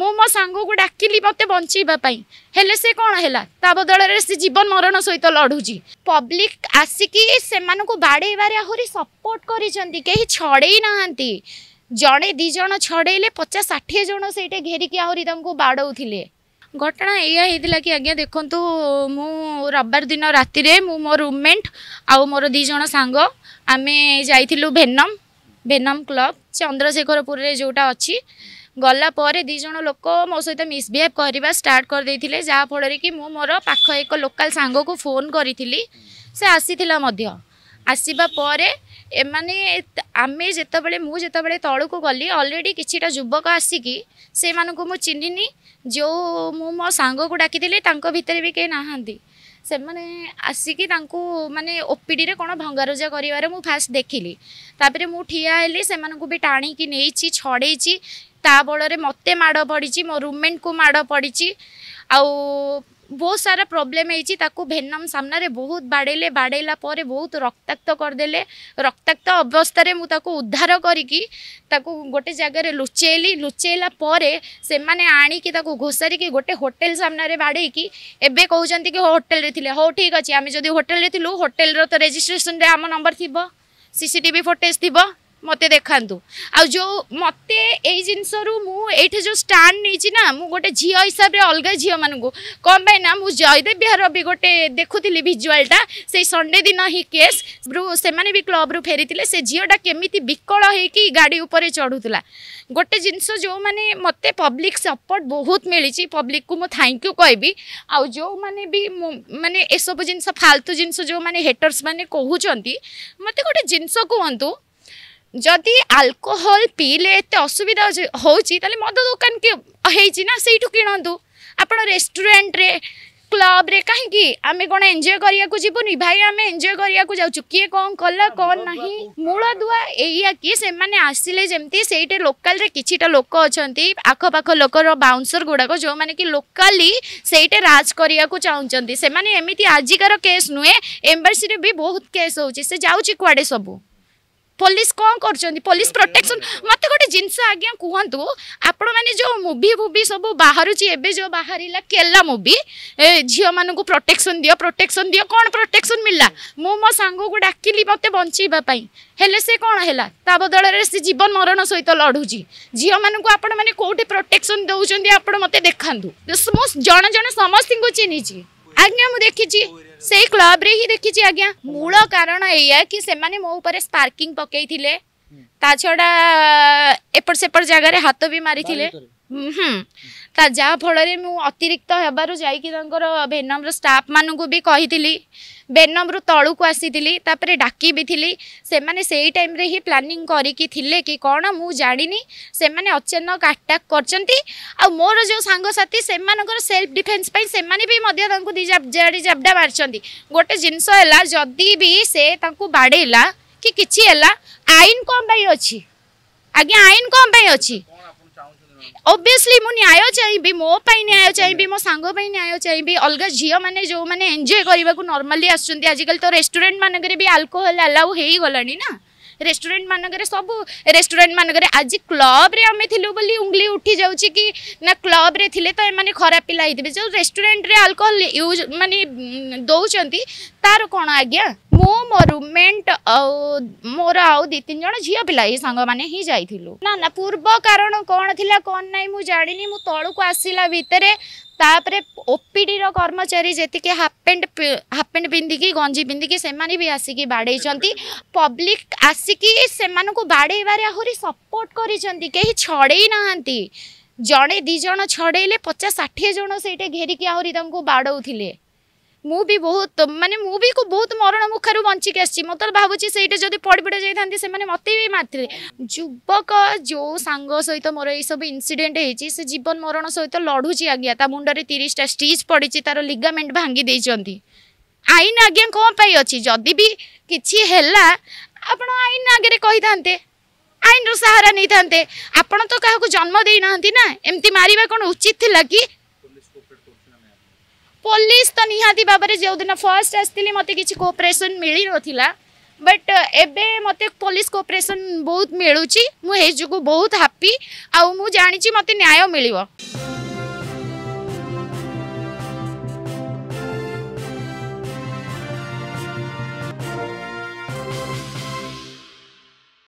ମୁଁ ମୋ ସାଙ୍ଗକୁ ଡାକିଲି ମୋତେ ବଞ୍ଚେଇବା ପାଇଁ ହେଲେ ସେ କ'ଣ ହେଲା ତା ବଦଳରେ ସେ ଜୀବନ ମରଣ ସହିତ ଲଢ଼ୁଛି ପବ୍ଲିକ୍ ଆସିକି ସେମାନଙ୍କୁ ବାଡ଼େଇବାରେ ଆହୁରି ସପୋର୍ଟ କରିଛନ୍ତି କେହି ଛଡ଼େଇ ନାହାନ୍ତି ଜଣେ ଦୁଇ ଜଣ ଛଡ଼େଇଲେ ପଚାଶ ଷାଠିଏ ଜଣ ସେଇଠି ଘେରିକି ଆହୁରି ତାଙ୍କୁ ବାଡ଼ଉଥିଲେ ଘଟଣା ଏଇଆ ହେଇଥିଲା କି ଆଜ୍ଞା ଦେଖନ୍ତୁ ମୁଁ ରବିବାର ଦିନ ରାତିରେ ମୁଁ ମୋ ରୁମମେଣ୍ଟ ଆଉ ମୋର ଦୁଇ ଜଣ ସାଙ୍ଗ ଆମେ ଯାଇଥିଲୁ ଭେନମ୍ ଭେନମ୍ କ୍ଲବ୍ ଚନ୍ଦ୍ରଶେଖରପୁରରେ ଯେଉଁଟା ଅଛି गला दिज लोक मो सहित मिसबिहेव करने स्टार्ट करदे जहाँफल कि मोर पाख एक लोकाल सांग को फोन करी से आसी आसवापर एम आम जितेबले मुझे तल को गली अलरेडी कि युवक आसिकी से मानक मुझ चिन्ह जो मुझ सांग को डाकि भितर भी कहीं नहांती से मैंने आसिकी मानने ओपिडी कौन भंगारुजा कर फास्ट देखिली तापर मुझे ठिया हेली से भी टाणी नहीं छड़े बल मत माड़ पड़ी मो रूमेट को माड़ पड़ी आ बहुत सारा प्रोब्लेम ताकु भेनम सामने बहुत बाड़े बाड़ेला बहुत रक्ताक्त करदे रक्ताक्त अवस्था मुझे उद्धार करी गोटे जगार लुचेली लुचेला से घोषारिकी गोटे होटेल सामने बाड़ेकी एवं कहते कि होटेल थे हो ठीक अच्छे आम जो होटेल होटेल रेजिट्रेसन आम नंबर थी सीसीटी फुटेज थी ମୋତେ ଦେଖାନ୍ତୁ ଆଉ ଯେଉଁ ମୋତେ ଏଇ ଜିନିଷରୁ ମୁଁ ଏଇଠି ଯେଉଁ ଷ୍ଟାଣ୍ଡ ନେଇଛି ନା ମୁଁ ଗୋଟେ ଝିଅ ହିସାବରେ ଅଲଗା ଝିଅମାନଙ୍କୁ କ'ଣ ପାଇଁ ନା ମୁଁ ଜୟଦେବ ବିହାର ବି ଗୋଟେ ଦେଖୁଥିଲି ଭିଜୁଆଲଟା ସେଇ ସଣ୍ଡେ ଦିନ ହିଁ କେସ୍ ସେମାନେ ବି କ୍ଲବ୍ରୁ ଫେରିଥିଲେ ସେ ଝିଅଟା କେମିତି ବିକଳ ହେଇକି ଗାଡ଼ି ଉପରେ ଚଢ଼ୁଥିଲା ଗୋଟେ ଜିନିଷ ଯେଉଁମାନେ ମୋତେ ପବ୍ଲିକ୍ ସପୋର୍ଟ ବହୁତ ମିଳିଛି ପବ୍ଲିକକୁ ମୁଁ ଥ୍ୟାଙ୍କ ୟୁ କହିବି ଆଉ ଯେଉଁମାନେ ବି ମାନେ ଏସବୁ ଜିନିଷ ଫାଲତୁ ଜିନିଷ ଯେଉଁମାନେ ହେଟର୍ସ ମାନେ କହୁଛନ୍ତି ମୋତେ ଗୋଟେ ଜିନିଷ କୁହନ୍ତୁ जदि आल्कोहल पीले एत असुविधा हूँ मद दोकान ना से किणतु आप रेस्टुरांट्रे क्लब्रे कहीं आम कौन एंजय करा जीवन भाई आम एंजय करा जाऊ किए कौन कल कौन ना मूल दुआ या कि आसिले जमी से लोकाल कि लोक अच्छा आखपाख लोक बाउनसर गुड़ाक जो मैंने कि लोकाली से राज चाहते सेमती आजिकार केस नुहे एमबासी भी बहुत केस हो जाऊँ कबू ପୋଲିସ କ'ଣ କରୁଛନ୍ତି ପୋଲିସ ପ୍ରୋଟେକ୍ସନ୍ ମୋତେ ଗୋଟେ ଜିନିଷ ଆଜ୍ଞା କୁହନ୍ତୁ ଆପଣମାନେ ଯେଉଁ ମୁଭି ଫୁଭି ସବୁ ବାହାରୁଛି ଏବେ ଯେଉଁ ବାହାରିଲା କେଲା ମୁଭି ଏ ଝିଅମାନଙ୍କୁ ପ୍ରୋଟେକ୍ସନ୍ ଦିଅ ପ୍ରୋଟେକ୍ସନ୍ ଦିଅ କ'ଣ ପ୍ରୋଟେକ୍ସନ୍ ମିଳିଲା ମୁଁ ମୋ ସାଙ୍ଗକୁ ଡାକିଲି ମୋତେ ବଞ୍ଚେଇବା ପାଇଁ ହେଲେ ସେ କ'ଣ ହେଲା ତା ବଦଳରେ ସେ ଜୀବନ ମରଣ ସହିତ ଲଢ଼ୁଛି ଝିଅମାନଙ୍କୁ ଆପଣମାନେ କେଉଁଠି ପ୍ରୋଟେକ୍ସନ୍ ଦେଉଛନ୍ତି ଆପଣ ମୋତେ ଦେଖାନ୍ତୁ ମୁଁ ଜଣେ ଜଣେ ସମସ୍ତଙ୍କୁ ଚିହ୍ନିଛି ଆଜ୍ଞା ମୁଁ ଦେଖିଛି से क्लब रे ही देखी आज मूल कारण ये कि मोदी स्पार्किंग पकई थे छड़ा एपट सेपट जगार हाथ भी मारी थी ତା ଯାହାଫଳରେ ମୁଁ ଅତିରିକ୍ତ ହେବାରୁ ଯାଇକି ତାଙ୍କର ଭେନମ୍ର ଷ୍ଟାଫ୍ମାନଙ୍କୁ ବି କହିଥିଲି ଭେନମ୍ରୁ ତଳକୁ ଆସିଥିଲି ତାପରେ ଡାକି ବି ଥିଲି ସେମାନେ ସେଇ ଟାଇମ୍ରେ ହିଁ ପ୍ଲାନିଂ କରିକି ଥିଲେ କି କ'ଣ ମୁଁ ଜାଣିନି ସେମାନେ ଅଚାନକ ଆଟାକ୍ କରିଛନ୍ତି ଆଉ ମୋର ଯେଉଁ ସାଙ୍ଗସାଥି ସେମାନଙ୍କର ସେଲ୍ଫ ଡିଫେନ୍ସ ପାଇଁ ସେମାନେ ବି ମଧ୍ୟ ତାଙ୍କୁ ଦୁଇ ଜାଡ଼ି ଜାବଡ଼ା ମାରିଛନ୍ତି ଗୋଟେ ଜିନିଷ ହେଲା ଯଦି ବି ସେ ତାଙ୍କୁ ବାଡ଼େଇଲା କି କିଛି ହେଲା ଆଇନ କ'ଣ ପାଇଁ ଅଛି ଆଜ୍ଞା ଆଇନ କ'ଣ ପାଇଁ ଅଛି ओब्वियसली मु न्याय चाहिए मो न्याय चाहिए मो सांग न्याय चाहिए अलग झील मैंने जो मैंने एंजय करने को नर्माली आसिकल तो रेस्टुरां मानक भी आलकोहल आलाउ हो गला रेस्टोरेंट मानक सब रेस्टोरेंट मानक आज क्लब उंगली उठी जा क्लब रे थिले तो ये खराब पिला ही जो रेस्टोरेंट रे अल्कोहल यूज मानी दौर तार कौन आज्ञा मो मो रूममेट ଆଉ ମୋର ଆଉ ଦୁଇ ତିନି ଜଣ ଝିଅ ପିଲା ଏଇ ସାଙ୍ଗମାନେ ହିଁ ଯାଇଥିଲୁ ନା ନା ପୂର୍ବ କାରଣ କ'ଣ ଥିଲା କ'ଣ ନାହିଁ ମୁଁ ଜାଣିନି ମୁଁ ତଳକୁ ଆସିଲା ଭିତରେ ତାପରେ ଓପିଡ଼ିର କର୍ମଚାରୀ ଯେତିକି ହାଫ୍ ପ୍ୟାଣ୍ଟ ହାଫ୍ ପ୍ୟାଣ୍ଟ ପିନ୍ଧିକି ଗଞ୍ଜି ପିନ୍ଧିକି ସେମାନେ ବି ଆସିକି ବାଡ଼େଇଛନ୍ତି ପବ୍ଲିକ୍ ଆସିକି ସେମାନଙ୍କୁ ବାଡ଼େଇବାରେ ଆହୁରି ସପୋର୍ଟ କରିଛନ୍ତି କେହି ଛଡ଼େଇ ନାହାନ୍ତି ଜଣେ ଦୁଇ ଜଣ ଛଡ଼େଇଲେ ପଚାଶ ଷାଠିଏ ଜଣ ସେଇଟା ଘେରିକି ଆହୁରି ତାଙ୍କୁ ବାଡ଼ଉଥିଲେ ମୁଁ ବି ବହୁତ ମାନେ ମୁଁ ବି ବହୁତ ମରଣ ମୁଖାରୁ ବଞ୍ଚିକି ଆସିଛି ମୁଁ ତ ଭାବୁଛି ସେଇଟା ଯଦି ପଡ଼ିପଡ଼ା ଯାଇଥାନ୍ତି ସେମାନେ ମୋତେ ବି ମାରିଥିଲେ ଯୁବକ ଯେଉଁ ସାଙ୍ଗ ସହିତ ମୋର ଏଇସବୁ ଇନସିଡେଣ୍ଟ ହେଇଛି ସେ ଜୀବନ ମରଣ ସହିତ ଲଢ଼ୁଛି ଆଜ୍ଞା ତା ମୁଣ୍ଡରେ ତିରିଶଟା ଷ୍ଟିଚ୍ ପଡ଼ିଛି ତାର ଲିଗାମେଣ୍ଟ ଭାଙ୍ଗି ଦେଇଛନ୍ତି ଆଇନ ଆଜ୍ଞା କ'ଣ ପାଇଁ ଅଛି ଯଦି ବି କିଛି ହେଲା ଆପଣ ଆଇନ ଆଗରେ କହିଥାନ୍ତେ ଆଇନର ସାହାରା ନେଇଥାନ୍ତେ ଆପଣ ତ କାହାକୁ ଜନ୍ମ ଦେଇନାହାନ୍ତି ନା ଏମିତି ମାରିବା କ'ଣ ଉଚିତ ଥିଲା କି पुलिस तो निहाती भाव में जो दिन फर्स्ट आसती मत किसी कोअपरेसन मिल ना बट एबे मत पुलिस कोपरेसन बहुत मिलूँ मुझे बहुत हापी आते न्याय मिल